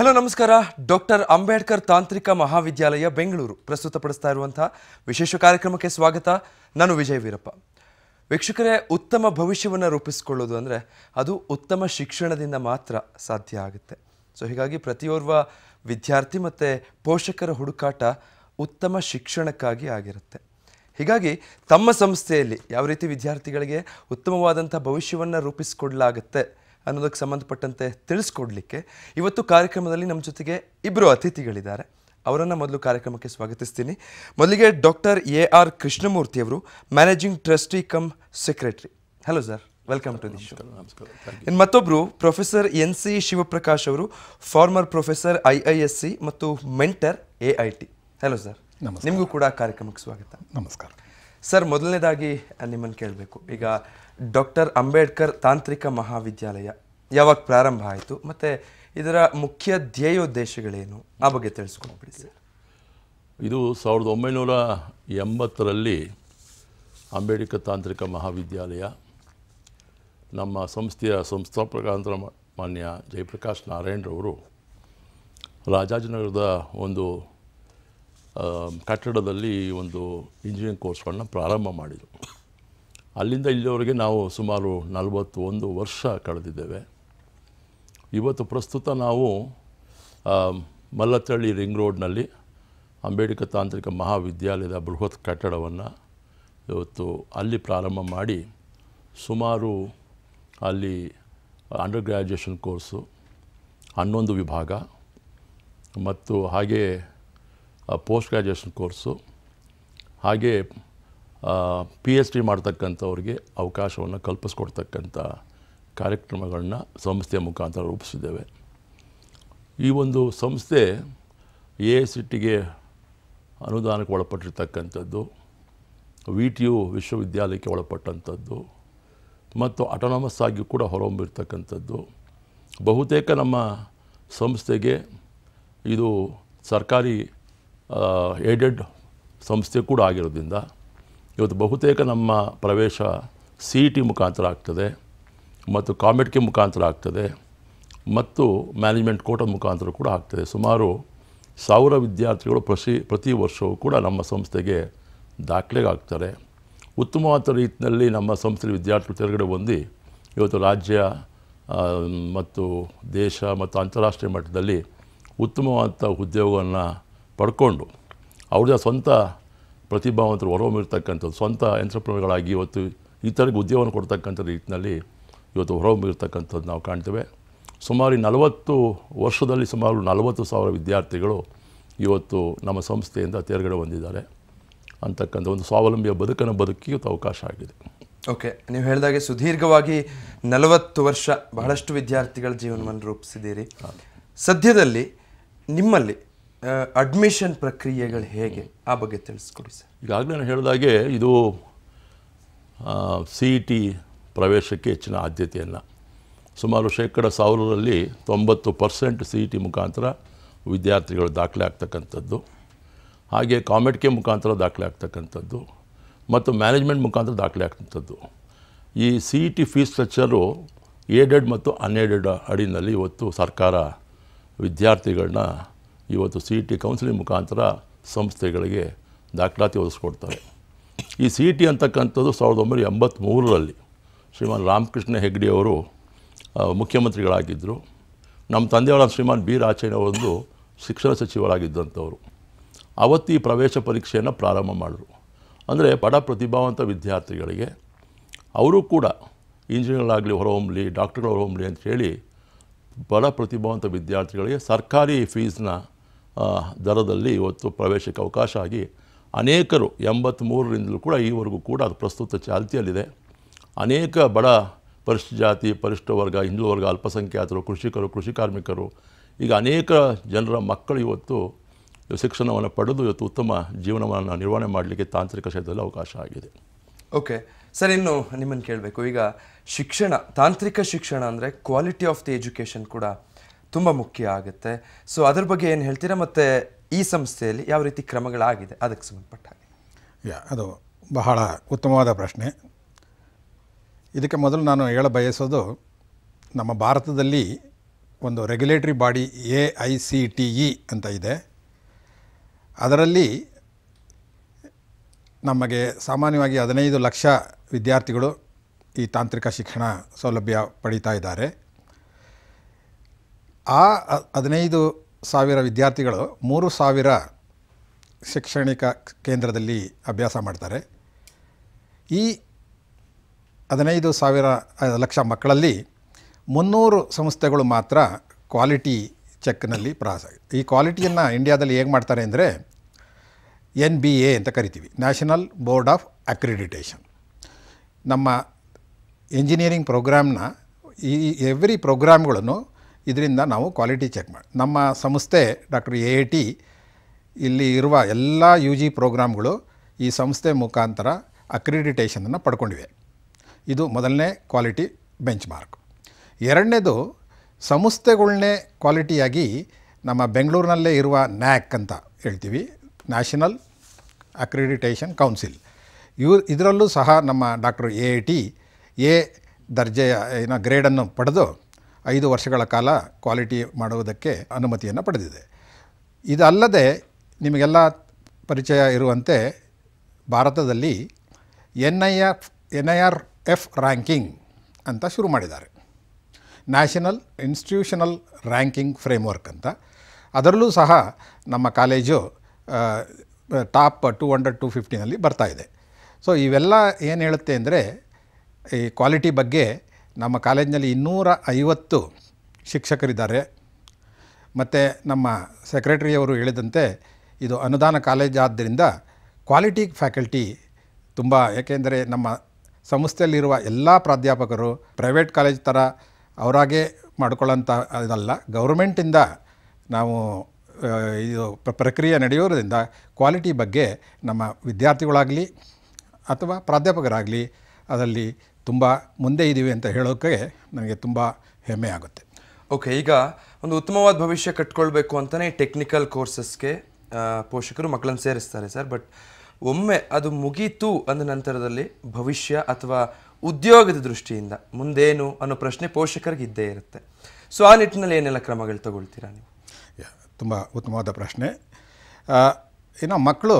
hello ನಮಸ್ಕಾರ doctor Ambedkar ತಾಂತ್ರಿಕ ಮಹಾವಿದ್ಯಾಲಯ ಬೆಂಗಳೂರು ಪ್ರಸ್ತುತಪಡಿಸ್ತಾ ಇರುವಂತಹ ವಿಶೇಷ ಕಾರ್ಯಕ್ರಮಕ್ಕೆ ಸ್ವಾಗತ ನಾನು ವಿಜಯ ವೀರಪ್ಪ ವೀಕ್ಷಕರೇ ಉತ್ತಮ ಭವಿಷ್ಯವನ್ನು ರೂಪಿಸಿಕೊಳ್ಳೋದು ಅಂದರೆ ಅದು ಉತ್ತಮ ಶಿಕ್ಷಣದಿಂದ ಮಾತ್ರ ಸಾಧ್ಯ ಆಗುತ್ತೆ ಸೊ ಹೀಗಾಗಿ ಪ್ರತಿಯೋರ್ವ ವಿದ್ಯಾರ್ಥಿ ಮತ್ತು ಪೋಷಕರ ಹುಡುಕಾಟ ಉತ್ತಮ ಶಿಕ್ಷಣಕ್ಕಾಗಿ ಆಗಿರುತ್ತೆ ಹೀಗಾಗಿ ತಮ್ಮ ಸಂಸ್ಥೆಯಲ್ಲಿ ಯಾವ ರೀತಿ ವಿದ್ಯಾರ್ಥಿಗಳಿಗೆ ಉತ್ತಮವಾದಂಥ ಭವಿಷ್ಯವನ್ನು ರೂಪಿಸಿಕೊಡಲಾಗುತ್ತೆ ಅನ್ನೋದಕ್ಕೆ ಸಂಬಂಧಪಟ್ಟಂತೆ ತಿಳಿಸ್ಕೊಡ್ಲಿಕ್ಕೆ ಇವತ್ತು ಕಾರ್ಯಕ್ರಮದಲ್ಲಿ ನಮ್ಮ ಜೊತೆಗೆ ಇಬ್ಬರು ಅತಿಥಿಗಳಿದ್ದಾರೆ ಅವರನ್ನು ಮೊದಲು ಕಾರ್ಯಕ್ರಮಕ್ಕೆ ಸ್ವಾಗತಿಸ್ತೀನಿ ಮೊದಲಿಗೆ ಡಾಕ್ಟರ್ ಎ ಆರ್ ಅವರು managing trustee cum secretary hello sir welcome to the ಇನ್ನು ಮತ್ತೊಬ್ಬರು ಪ್ರೊಫೆಸರ್ ಎನ್ ಸಿ ಶಿವಪ್ರಕಾಶ್ ಅವರು former professor I I S C ಮತ್ತು mentor A I T hello sir ನಿಮಗೂ ಕೂಡ ಕಾರ್ಯಕ್ರಮಕ್ಕೆ ಸ್ವಾಗತ ನಮಸ್ಕಾರ ಸರ್ ಮೊದಲನೇದಾಗಿ ನಿಮ್ಮನ್ನು ಕೇಳಬೇಕು ಈಗ ಡಾಕ್ಟರ್ ಅಂಬೇಡ್ಕರ್ ತಾಂತ್ರಿಕ ಮಹಾವಿದ್ಯಾಲಯ ಯಾವಾಗ ಪ್ರಾರಂಭ ಆಯಿತು ಮತ್ತು ಇದರ ಮುಖ್ಯ ಧ್ಯೇಯೋದ್ದೇಶಗಳೇನು ಆ ಬಗ್ಗೆ ತಿಳಿಸ್ಕೊಂಡ್ಬಿಡಿ ಸರ್ ಇದು ಸಾವಿರದ ಒಂಬೈನೂರ ಎಂಬತ್ತರಲ್ಲಿ ಅಂಬೇಡ್ಕರ್ ತಾಂತ್ರಿಕ ಮಹಾವಿದ್ಯಾಲಯ ನಮ್ಮ ಸಂಸ್ಥೆಯ ಸಂಸ್ಥಾಪಕಾಂತರ ಮಾನ್ಯ ಜಯಪ್ರಕಾಶ್ ನಾರಾಯಣರವರು ರಾಜಾಜಿನಗರದ ಒಂದು ಕಟ್ಟಡದಲ್ಲಿ ಒಂದು ಇಂಜಿನಿಯರಿಂಗ್ ಕೋರ್ಸ್ಗಳನ್ನ ಪ್ರಾರಂಭ ಮಾಡಿದರು ಅಲ್ಲಿಂದ ಇಲ್ಲಿವರೆಗೆ ನಾವು ಸುಮಾರು ನಲವತ್ತು ವರ್ಷ ಕಳೆದಿದ್ದೇವೆ ಇವತ್ತು ಪ್ರಸ್ತುತ ನಾವು ಮಲ್ಲತ್ತಳ್ಳಿ ರಿಂಗ್ ರೋಡ್ನಲ್ಲಿ ಅಂಬೇಡ್ಕರ್ ತಾಂತ್ರಿಕ ಮಹಾವಿದ್ಯಾಲಯದ ಬೃಹತ್ ಕಟ್ಟಡವನ್ನು ಇವತ್ತು ಅಲ್ಲಿ ಪ್ರಾರಂಭ ಮಾಡಿ ಸುಮಾರು ಅಲ್ಲಿ ಅಂಡರ್ ಗ್ರ್ಯಾಜುಯೇಷನ್ ಕೋರ್ಸು ಹನ್ನೊಂದು ವಿಭಾಗ ಮತ್ತು ಹಾಗೆಯೇ ಪೋಸ್ಟ್ ಗ್ರ್ಯಾಜುಯೇಷನ್ ಕೋರ್ಸು ಹಾಗೆ ಪಿ ಎಚ್ ಡಿ ಮಾಡ್ತಕ್ಕಂಥವ್ರಿಗೆ ಅವಕಾಶವನ್ನು ಕಲ್ಪಿಸ್ಕೊಡ್ತಕ್ಕಂಥ ಕಾರ್ಯಕ್ರಮಗಳನ್ನ ಸಂಸ್ಥೆಯ ಮುಖಾಂತರ ರೂಪಿಸಿದ್ದೇವೆ ಈ ಒಂದು ಸಂಸ್ಥೆ ಎ ಸಿ ಟಿಗೆ ಅನುದಾನಕ್ಕೆ ಒಳಪಟ್ಟಿರ್ತಕ್ಕಂಥದ್ದು ವಿ ಟಿ ಯು ವಿಶ್ವವಿದ್ಯಾಲಯಕ್ಕೆ ಒಳಪಟ್ಟಂಥದ್ದು ಮತ್ತು ಅಟೋನಮಸ್ ಆಗಿ ಕೂಡ ಹೊರಹೊಮ್ಮಿರ್ತಕ್ಕಂಥದ್ದು ಬಹುತೇಕ ನಮ್ಮ ಸಂಸ್ಥೆಗೆ ಇದು ಸರ್ಕಾರಿ ಏಡೆಡ್ ಸಂಸ್ಥೆ ಕೂಡ ಆಗಿರೋದ್ರಿಂದ ಇವತ್ತು ಬಹುತೇಕ ನಮ್ಮ ಪ್ರವೇಶ ಸಿ ಇ ಟಿ ಮುಖಾಂತರ ಆಗ್ತದೆ ಮತ್ತು ಕಾಮೆಟ್ಗೆ ಮುಖಾಂತರ ಆಗ್ತದೆ ಮತ್ತು ಮ್ಯಾನೇಜ್ಮೆಂಟ್ ಕೋಟ ಮುಖಾಂತರ ಕೂಡ ಆಗ್ತದೆ ಸುಮಾರು ಸಾವಿರ ವಿದ್ಯಾರ್ಥಿಗಳು ಪ್ರತಿ ಪ್ರತಿ ವರ್ಷವೂ ಕೂಡ ನಮ್ಮ ಸಂಸ್ಥೆಗೆ ದಾಖಲೆಗಾಗ್ತಾರೆ ಉತ್ತಮವಾದ ರೀತಿಯಲ್ಲಿ ನಮ್ಮ ಸಂಸ್ಥೆಯ ವಿದ್ಯಾರ್ಥಿಗಳು ತೆರಗಡೆ ಹೊಂದಿ ಇವತ್ತು ರಾಜ್ಯ ಮತ್ತು ದೇಶ ಮತ್ತು ಅಂತಾರಾಷ್ಟ್ರೀಯ ಮಟ್ಟದಲ್ಲಿ ಉತ್ತಮವಾದ ಉದ್ಯೋಗವನ್ನು ಪಡ್ಕೊಂಡು ಅವ್ರದ್ದೇ ಸ್ವಂತ ಪ್ರತಿಭಾವಂತರು ಹೊರಹೊಮ್ಮಿರ್ತಕ್ಕಂಥದ್ದು ಸ್ವಂತ ಎಂಟ್ರಪ್ರನರ್ಗಳಾಗಿ ಇವತ್ತು ಇತರಿಗೆ ಉದ್ಯೋಗವನ್ನು ಕೊಡ್ತಕ್ಕಂಥ ರೀತಿಯಲ್ಲಿ ಇವತ್ತು ಹೊರಹೊಮ್ಮಿರ್ತಕ್ಕಂಥದ್ದು ನಾವು ಕಾಣ್ತೇವೆ ಸುಮಾರು ನಲವತ್ತು ವರ್ಷದಲ್ಲಿ ಸುಮಾರು ನಲವತ್ತು ಸಾವಿರ ವಿದ್ಯಾರ್ಥಿಗಳು ಇವತ್ತು ನಮ್ಮ ಸಂಸ್ಥೆಯಿಂದ ತೇರ್ಗಡೆ ಹೊಂದಿದ್ದಾರೆ ಅಂತಕ್ಕಂಥ ಒಂದು ಸ್ವಾವಲಂಬಿಯ ಬದುಕನ್ನು ಬದುಕಿ ಅವಕಾಶ ಆಗಿದೆ ಓಕೆ ನೀವು ಹೇಳಿದಾಗೆ ಸುದೀರ್ಘವಾಗಿ ನಲವತ್ತು ವರ್ಷ ಬಹಳಷ್ಟು ವಿದ್ಯಾರ್ಥಿಗಳ ಜೀವನವನ್ನು ರೂಪಿಸಿದ್ದೀರಿ ಸದ್ಯದಲ್ಲಿ ನಿಮ್ಮಲ್ಲಿ ಅಡ್ಮಿಷನ್ ಪ್ರಕ್ರಿಯೆಗಳು ಹೇಗೆ ಆ ಬಗ್ಗೆ ತಿಳಿಸ್ಕೊಡಿ ಸರ್ ಈಗಾಗಲೇ ನಾನು ಹೇಳಿದಾಗೆ ಇದು ಸಿ ಇ ಟಿ ಪ್ರವೇಶಕ್ಕೆ ಹೆಚ್ಚಿನ ಆದ್ಯತೆಯನ್ನು ಸುಮಾರು ಶೇಕಡ ಸಾವಿರದಲ್ಲಿ ತೊಂಬತ್ತು ಪರ್ಸೆಂಟ್ ಸಿ ಇ ಟಿ ಮುಖಾಂತರ ವಿದ್ಯಾರ್ಥಿಗಳು ದಾಖಲೆ ಆಗ್ತಕ್ಕಂಥದ್ದು ಹಾಗೆ ಕಾಮೆಡ್ಕೆ ಮುಖಾಂತರ ದಾಖಲೆ ಆಗ್ತಕ್ಕಂಥದ್ದು ಮತ್ತು ಮ್ಯಾನೇಜ್ಮೆಂಟ್ ಮುಖಾಂತರ ದಾಖಲೆ ಆಗ್ತಂಥದ್ದು ಈ C E T fees structure aided ಮತ್ತು ಅನ್ಏಡೆಡ್ e ಅಡಿನಲ್ಲಿ ಇವತ್ತು ಸರ್ಕಾರ ವಿದ್ಯಾರ್ಥಿಗಳನ್ನ ಇವತ್ತು ಸಿ ಇ ಟಿ ಕೌನ್ಸಿಲಿಂಗ್ ಮುಖಾಂತರ ಸಂಸ್ಥೆಗಳಿಗೆ ದಾಖಲಾತಿ ಒದಗಿಸ್ಕೊಡ್ತಾರೆ ಈ ಸಿ ಇ ಟಿ ಅಂತಕ್ಕಂಥದ್ದು ಸಾವಿರದ ಒಂಬೈನೂರ ಎಂಬತ್ತ್ಮೂರರಲ್ಲಿ ಶ್ರೀಮಾನ್ ರಾಮಕೃಷ್ಣ ಹೆಗ್ಡೆ ಅವರು ಮುಖ್ಯಮಂತ್ರಿಗಳಾಗಿದ್ದರು ನಮ್ಮ ತಂದೆಯವರ ಶ್ರೀಮಾನ್ ಬಿ ರಾಚಯ್ಯವರೊಂದು ಶಿಕ್ಷಣ ಸಚಿವರಾಗಿದ್ದಂಥವರು ಅವತ್ತು ಈ ಪ್ರವೇಶ ಪರೀಕ್ಷೆಯನ್ನು ಪ್ರಾರಂಭ ಮಾಡಿದ್ರು ಅಂದರೆ ಬಡ ಪ್ರತಿಭಾವಂತ ವಿದ್ಯಾರ್ಥಿಗಳಿಗೆ ಅವರು ಕೂಡ ಇಂಜಿನಿಯರ್ಗಳಾಗಲಿ ಹೊರಹೊಮ್ಮಲಿ ಡಾಕ್ಟರ್ಗಳು ಹೊರಹೊಮ್ಮಲಿ ಅಂತ ಹೇಳಿ ಬಡ ಪ್ರತಿಭಾವಂತ ವಿದ್ಯಾರ್ಥಿಗಳಿಗೆ ಸರ್ಕಾರಿ ಫೀಸ್ನ ದರದಲ್ಲಿ ಇವತ್ತು ಪ್ರವೇಶಕ್ಕೆ ಅವಕಾಶ ಆಗಿ ಅನೇಕರು ಮೂರರಿಂದಲೂ ಕೂಡ ಈವರೆಗೂ ಕೂಡ ಅದು ಪ್ರಸ್ತುತ ಚಾಲ್ತಿಯಲ್ಲಿದೆ ಅನೇಕ ಬಡ ಪರಿಶಿಷ್ಟ ಜಾತಿ ಪರಿಶಿಷ್ಟ ವರ್ಗ ಹಿಂದೂ ವರ್ಗ ಅಲ್ಪಸಂಖ್ಯಾತರು ಕೃಷಿಕರು ಕೃಷಿ ಕಾರ್ಮಿಕರು ಈಗ ಅನೇಕ ಜನರ ಮಕ್ಕಳು ಇವತ್ತು ಶಿಕ್ಷಣವನ್ನು ಪಡೆದು ಇವತ್ತು ಉತ್ತಮ ಜೀವನವನ್ನು ನಿರ್ವಹಣೆ ಮಾಡಲಿಕ್ಕೆ ತಾಂತ್ರಿಕ ಕ್ಷೇತ್ರದಲ್ಲಿ ಅವಕಾಶ ಆಗಿದೆ ಓಕೆ ಸರ್ ಇನ್ನು ನಿಮ್ಮನ್ನು ಕೇಳಬೇಕು ಈಗ ಶಿಕ್ಷಣ ತಾಂತ್ರಿಕ ಶಿಕ್ಷಣ ಅಂದರೆ ಕ್ವಾಲಿಟಿ ಆಫ್ ದಿ ಎಜುಕೇಷನ್ ಕೂಡ ತುಂಬ ಮುಖ್ಯ ಆಗುತ್ತೆ ಸೊ ಅದ್ರ ಬಗ್ಗೆ ಏನು ಹೇಳ್ತೀರಾ ಮತ್ತು ಈ ಸಂಸ್ಥೆಯಲ್ಲಿ ಯಾವ ರೀತಿ ಕ್ರಮಗಳಾಗಿದೆ ಅದಕ್ಕೆ ಸಂಬಂಧಪಟ್ಟ ಹಾಗೆ ಯಾ ಅದು ಬಹಳ ಉತ್ತಮವಾದ ಪ್ರಶ್ನೆ ಇದಕ್ಕೆ ಮೊದಲು ನಾನು ಹೇಳ ಬಯಸೋದು ನಮ್ಮ ಭಾರತದಲ್ಲಿ ಒಂದು regulatory body A I C T E ಅಂತ ಇದೆ ಅದರಲ್ಲಿ ನಮಗೆ ಸಾಮಾನ್ಯವಾಗಿ ಹದಿನೈದು ಲಕ್ಷ ವಿದ್ಯಾರ್ಥಿಗಳು ಈ ತಾಂತ್ರಿಕ ಶಿಕ್ಷಣ ಸೌಲಭ್ಯ ಪಡೀತಾ ಇದ್ದಾರೆ ಆ ಹದಿನೈದು ಸಾವಿರ ವಿದ್ಯಾರ್ಥಿಗಳು ಮೂರು ಸಾವಿರ ಶೈಕ್ಷಣಿಕ ಕೇಂದ್ರದಲ್ಲಿ ಅಭ್ಯಾಸ ಮಾಡ್ತಾರೆ ಈ ಹದಿನೈದು ಸಾವಿರ ಲಕ್ಷ ಮಕ್ಕಳಲ್ಲಿ ಮುನ್ನೂರು ಸಂಸ್ಥೆಗಳು ಮಾತ್ರ ಕ್ವಾಲಿಟಿ ಚೆಕ್ನಲ್ಲಿ ಪ್ರಾಸ ಈ ಕ್ವಾಲಿಟಿಯನ್ನು ಇಂಡಿಯಾದಲ್ಲಿ ಹೇಗೆ ಮಾಡ್ತಾರೆ ಅಂದರೆ ಎನ್ ಬಿ ಎ ಅಂತ ಕರಿತೀವಿ ನ್ಯಾಷನಲ್ ಬೋರ್ಡ್ ಆಫ್ ಅಕ್ರಿಡಿಟೇಷನ್ ನಮ್ಮ ಇಂಜಿನಿಯರಿಂಗ್ ಪ್ರೋಗ್ರಾಮ್ನ ಈ ಎವ್ರಿ ಪ್ರೋಗ್ರಾಮ್ಗಳನ್ನು ಇದರಿಂದ ನಾವು ಕ್ವಾಲಿಟಿ ಚೆಕ್ ಮಾಡಿ ನಮ್ಮ ಸಂಸ್ಥೆ ಡಾಕ್ಟರ್ ಎ ಟಿ ಇಲ್ಲಿ ಇರುವ ಎಲ್ಲ ಯು ಜಿ ಪ್ರೋಗ್ರಾಮ್ಗಳು ಈ ಸಂಸ್ಥೆ ಮುಖಾಂತರ ಅಕ್ರಿಡಿಟೇಷನನ್ನು ಪಡ್ಕೊಂಡಿವೆ ಇದು ಮೊದಲನೇ ಕ್ವಾಲಿಟಿ ಬೆಂಚ್ ಮಾರ್ಕ್ ಎರಡನೇದು ಸಂಸ್ಥೆಗಳನ್ನೇ ಕ್ವಾಲಿಟಿಯಾಗಿ ನಮ್ಮ ಬೆಂಗಳೂರಿನಲ್ಲೇ ಇರುವ ನ್ಯಾಕ್ ಅಂತ ಹೇಳ್ತೀವಿ ನ್ಯಾಷನಲ್ ಅಕ್ರಿಡಿಟೇಷನ್ ಕೌನ್ಸಿಲ್ ಇವ್ ಇದರಲ್ಲೂ ಸಹ ನಮ್ಮ ಡಾಕ್ಟರ್ ಎ ಟಿ ಎ ದರ್ಜೆಯ ಏನೋ ಗ್ರೇಡನ್ನು ಪಡೆದು ಐದು ವರ್ಷಗಳ ಕಾಲ ಕ್ವಾಲಿಟಿ ಮಾಡುವುದಕ್ಕೆ ಅನುಮತಿಯನ್ನು ಪಡೆದಿದೆ ಇದಲ್ಲದೆ ನಿಮಗೆಲ್ಲ ಪರಿಚಯ ಇರುವಂತೆ ಭಾರತದಲ್ಲಿ N I F N I R F ranking ಅಂತ ಶುರು ಮಾಡಿದ್ದಾರೆ ನ್ಯಾಷನಲ್ ಇನ್ಸ್ಟಿಟ್ಯೂಷನಲ್ ರ್ಯಾಂಕಿಂಗ್ ಫ್ರೇಮ್ವರ್ಕ್ ಅಂತ ಅದರಲ್ಲೂ ಸಹ ನಮ್ಮ college top two hundred to ಫಿಫ್ಟಿನಲ್ಲಿ ಬರ್ತಾ ಇದೆ ಸೊ ಇವೆಲ್ಲ ಏನು ಹೇಳುತ್ತೆ ಅಂದರೆ ಈ ಕ್ವಾಲಿಟಿ ಬಗ್ಗೆ ನಮ್ಮ ಕಾಲೇಜಿನಲ್ಲಿ ಇನ್ನೂರ ಐವತ್ತು ಶಿಕ್ಷಕರಿದ್ದಾರೆ ಮತ್ತು ನಮ್ಮ ಸೆಕ್ರೆಟರಿಯವರು ಹೇಳಿದಂತೆ ಇದು ಅನುದಾನ ಕಾಲೇಜ್ ಆದ್ದರಿಂದ ಕ್ವಾಲಿಟಿ ಫ್ಯಾಕಲ್ಟಿ ತುಂಬ ಏಕೆಂದರೆ ನಮ್ಮ ಸಂಸ್ಥೆಯಲ್ಲಿರುವ ಎಲ್ಲ ಪ್ರಾಧ್ಯಾಪಕರು ಪ್ರೈವೇಟ್ ಕಾಲೇಜ್ ಥರ ಅವರಾಗೇ ಮಾಡ್ಕೊಳ್ಳೋಂಥ ಇದಲ್ಲ ಗೌರ್ಮೆಂಟಿಂದ ನಾವು ಇದು ಪ್ರಕ್ರಿಯೆ ನಡೆಯೋದ್ರಿಂದ ಕ್ವಾಲಿಟಿ ಬಗ್ಗೆ ನಮ್ಮ ವಿದ್ಯಾರ್ಥಿಗಳಾಗಲಿ ಅಥವಾ ಪ್ರಾಧ್ಯಾಪಕರಾಗಲಿ ಅದರಲ್ಲಿ ತುಂಬ ಮುಂದೆ ಇದ್ದೀವಿ ಅಂತ ಹೇಳೋಕ್ಕೆ ನನಗೆ ತುಂಬ ಹೆಮ್ಮೆ ಆಗುತ್ತೆ ಓಕೆ ಈಗ ಒಂದು ಉತ್ತಮವಾದ ಭವಿಷ್ಯ ಕಟ್ಕೊಳ್ಬೇಕು ಅಂತಲೇ ಟೆಕ್ನಿಕಲ್ ಕೋರ್ಸಸ್ಗೆ ಪೋಷಕರು ಮಕ್ಕಳನ್ನು ಸೇರಿಸ್ತಾರೆ ಸರ್ ಬಟ್ ಒಮ್ಮೆ ಅದು ಮುಗೀತು ಅಂದ ನಂತರದಲ್ಲಿ ಭವಿಷ್ಯ ಅಥವಾ ಉದ್ಯೋಗದ ದೃಷ್ಟಿಯಿಂದ ಮುಂದೇನು ಅನ್ನೋ ಪ್ರಶ್ನೆ ಪೋಷಕರಿಗೆ ಇದ್ದೇ ಇರುತ್ತೆ ಸೊ ಆ ನಿಟ್ಟಿನಲ್ಲಿ ಏನೆಲ್ಲ ಕ್ರಮಗಳು ತಗೊಳ್ತೀರಾ ನೀವು ತುಂಬ ಉತ್ತಮವಾದ ಪ್ರಶ್ನೆ ಏನೋ ಮಕ್ಕಳು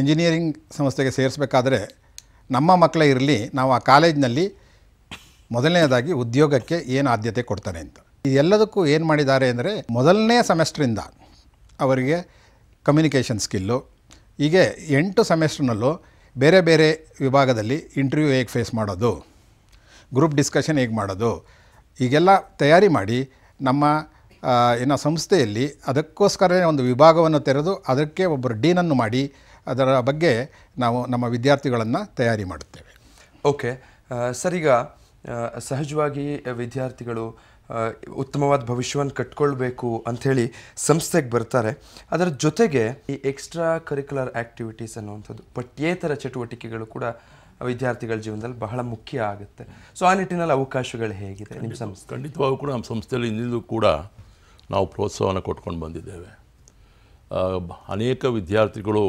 ಇಂಜಿನಿಯರಿಂಗ್ ಸಂಸ್ಥೆಗೆ ಸೇರಿಸಬೇಕಾದ್ರೆ ನಮ್ಮ ಮಕ್ಕಳೇ ಇರಲಿ ನಾವು ಆ ಕಾಲೇಜ್ನಲ್ಲಿ ಮೊದಲನೇದಾಗಿ ಉದ್ಯೋಗಕ್ಕೆ ಏನು ಆದ್ಯತೆ ಕೊಡ್ತಾರೆ ಅಂತ ಇದೆಲ್ಲದಕ್ಕೂ ಏನು ಮಾಡಿದ್ದಾರೆ ಅಂದರೆ ಮೊದಲನೇ ಸೆಮೆಸ್ಟ್ರಿಂದ ಅವರಿಗೆ ಕಮ್ಯುನಿಕೇಷನ್ ಸ್ಕಿಲ್ಲು ಹೀಗೆ ಎಂಟು ಸೆಮೆಸ್ಟ್ರ್ನಲ್ಲೂ ಬೇರೆ ಬೇರೆ ವಿಭಾಗದಲ್ಲಿ ಇಂಟರ್ವ್ಯೂ ಹೇಗೆ ಫೇಸ್ ಮಾಡೋದು ಗ್ರೂಪ್ ಡಿಸ್ಕಷನ್ ಹೇಗೆ ಮಾಡೋದು ಈಗೆಲ್ಲ ತಯಾರಿ ಮಾಡಿ ನಮ್ಮ ಏನೋ ಸಂಸ್ಥೆಯಲ್ಲಿ ಅದಕ್ಕೋಸ್ಕರನೇ ಒಂದು ವಿಭಾಗವನ್ನು ತೆರೆದು ಅದಕ್ಕೆ ಒಬ್ಬರು ಡೀನನ್ನು ಮಾಡಿ ಅದರ ಬಗ್ಗೆ ನಾವು ನಮ್ಮ ವಿದ್ಯಾರ್ಥಿಗಳನ್ನು ತಯಾರಿ ಮಾಡುತ್ತೇವೆ ಓಕೆ ಸರ್ ಈಗ ಸಹಜವಾಗಿ ವಿದ್ಯಾರ್ಥಿಗಳು ಉತ್ತಮವಾದ ಭವಿಷ್ಯವನ್ನು ಕಟ್ಕೊಳ್ಬೇಕು ಅಂಥೇಳಿ ಸಂಸ್ಥೆಗೆ ಬರ್ತಾರೆ ಅದರ ಜೊತೆಗೆ ಈ ಎಕ್ಸ್ಟ್ರಾ ಕರಿಕ್ಯುಲರ್ ಆ್ಯಕ್ಟಿವಿಟೀಸ್ ಅನ್ನುವಂಥದ್ದು ಪಠ್ಯೇತರ ಚಟುವಟಿಕೆಗಳು ಕೂಡ ವಿದ್ಯಾರ್ಥಿಗಳ ಜೀವನದಲ್ಲಿ ಬಹಳ ಮುಖ್ಯ ಆಗುತ್ತೆ ಸೊ ಆ ನಿಟ್ಟಿನಲ್ಲಿ ಅವಕಾಶಗಳು ಹೇಗಿದೆ ನಿಮ್ಮ ಸಂಸ್ಥೆ ಖಂಡಿತವಾಗೂ ಕೂಡ ನಮ್ಮ ಸಂಸ್ಥೆಯಲ್ಲಿ ಇಂದಿಗೂ ಕೂಡ ನಾವು ಪ್ರೋತ್ಸಾಹವನ್ನು ಕೊಟ್ಕೊಂಡು ಬಂದಿದ್ದೇವೆ ಅನೇಕ ವಿದ್ಯಾರ್ಥಿಗಳು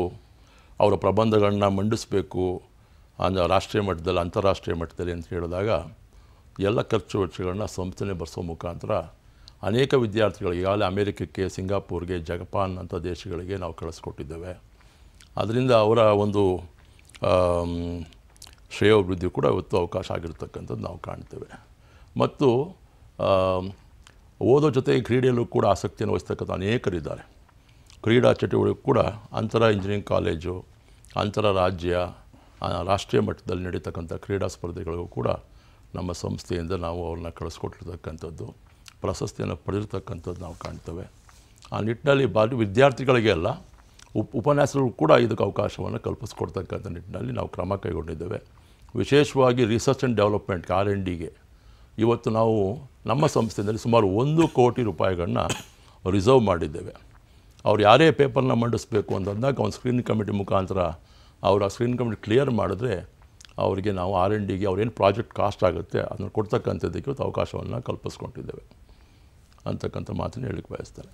ಅವರ ಪ್ರಬಂಧಗಳನ್ನ ಮಂಡಿಸಬೇಕು ಅಂದರೆ ರಾಷ್ಟ್ರೀಯ ಮಟ್ಟದಲ್ಲಿ ಅಂತಾರಾಷ್ಟ್ರೀಯ ಮಟ್ಟದಲ್ಲಿ ಅಂತ ಹೇಳಿದಾಗ ಎಲ್ಲ ಖರ್ಚು ವೆಚ್ಚಗಳನ್ನ ಸಂಸ್ಥೆನೇ ಬರೆಸೋ ಮುಖಾಂತರ ಅನೇಕ ವಿದ್ಯಾರ್ಥಿಗಳು ಈಗಾಗಲೇ ಅಮೇರಿಕಕ್ಕೆ ಸಿಂಗಾಪುರ್ಗೆ ಜಪಾನ್ ಅಂಥ ದೇಶಗಳಿಗೆ ನಾವು ಕಳಿಸ್ಕೊಟ್ಟಿದ್ದೇವೆ ಅದರಿಂದ ಅವರ ಒಂದು ಶ್ರೇಯೋಭಿವೃದ್ಧಿ ಕೂಡ ಇವತ್ತು ಅವಕಾಶ ಆಗಿರ್ತಕ್ಕಂಥದ್ದು ನಾವು ಕಾಣ್ತೇವೆ ಮತ್ತು ಓದೋ ಜೊತೆಗೆ ಕ್ರೀಡೆಯಲ್ಲೂ ಕೂಡ ಆಸಕ್ತಿಯನ್ನು ವಹಿಸ್ತಕ್ಕಂಥ ಅನೇಕರಿದ್ದಾರೆ ಕ್ರೀಡಾ ಚಟುವಟಿಕೆ ಕೂಡ ಅಂತರ ಇಂಜಿನಿಯರಿಂಗ್ ಕಾಲೇಜು ಅಂತರ ರಾಜ್ಯ ರಾಷ್ಟ್ರೀಯ ಮಟ್ಟದಲ್ಲಿ ನಡೀತಕ್ಕಂಥ ಕ್ರೀಡಾ ಸ್ಪರ್ಧೆಗಳಿಗೂ ಕೂಡ ನಮ್ಮ ಸಂಸ್ಥೆಯಿಂದ ನಾವು ಅವ್ರನ್ನ ಕಳಿಸ್ಕೊಟ್ಟಿರ್ತಕ್ಕಂಥದ್ದು ಪ್ರಶಸ್ತಿಯನ್ನು ಪಡೆದಿರ್ತಕ್ಕಂಥದ್ದು ನಾವು ಕಾಣ್ತೇವೆ ಆ ನಿಟ್ಟಿನಲ್ಲಿ ಬಾಲ್ಯ ವಿದ್ಯಾರ್ಥಿಗಳಿಗೆ ಅಲ್ಲ ಉಪ್ ಉಪನ್ಯಾಸಗಳು ಕೂಡ ಇದಕ್ಕೆ ಅವಕಾಶವನ್ನು ಕಲ್ಪಿಸ್ಕೊಡ್ತಕ್ಕಂಥ ನಿಟ್ಟಿನಲ್ಲಿ ನಾವು ಕ್ರಮ ಕೈಗೊಂಡಿದ್ದೇವೆ ವಿಶೇಷವಾಗಿ research and development R N ಡಿಗೆ ಇವತ್ತು ನಾವು ನಮ್ಮ ಸಂಸ್ಥೆಯಲ್ಲಿ ಸುಮಾರು ಒಂದು ಕೋಟಿ ರೂಪಾಯಿಗಳನ್ನ ರಿಸರ್ವ್ ಮಾಡಿದ್ದೇವೆ ಅವ್ರು ಯಾರೇ ಪೇಪರ್ನ ಮಂಡಿಸಬೇಕು ಅಂತಂದಾಗ ಅವ್ನು ಸ್ಕ್ರೀನ್ ಕಮಿಟಿ ಮುಖಾಂತರ ಅವರು ಆ ಸ್ಕ್ರೀನ್ ಕಮಿಟಿ ಕ್ಲಿಯರ್ ಮಾಡಿದ್ರೆ ಅವರಿಗೆ ನಾವು ಆರ್ ಎನ್ ಡಿಗೆ ಅವ್ರೇನು ಪ್ರಾಜೆಕ್ಟ್ ಕಾಸ್ಟ್ ಆಗುತ್ತೆ ಅದನ್ನು ಕೊಡ್ತಕ್ಕಂಥದ್ದಕ್ಕೆ ಇವತ್ತು ಅವಕಾಶವನ್ನು ಕಲ್ಪಿಸ್ಕೊಂಡಿದ್ದೇವೆ ಅಂತಕ್ಕಂಥ ಮಾತನ್ನು ಹೇಳಿಕ್ಕೆ ಬಯಸ್ತಾರೆ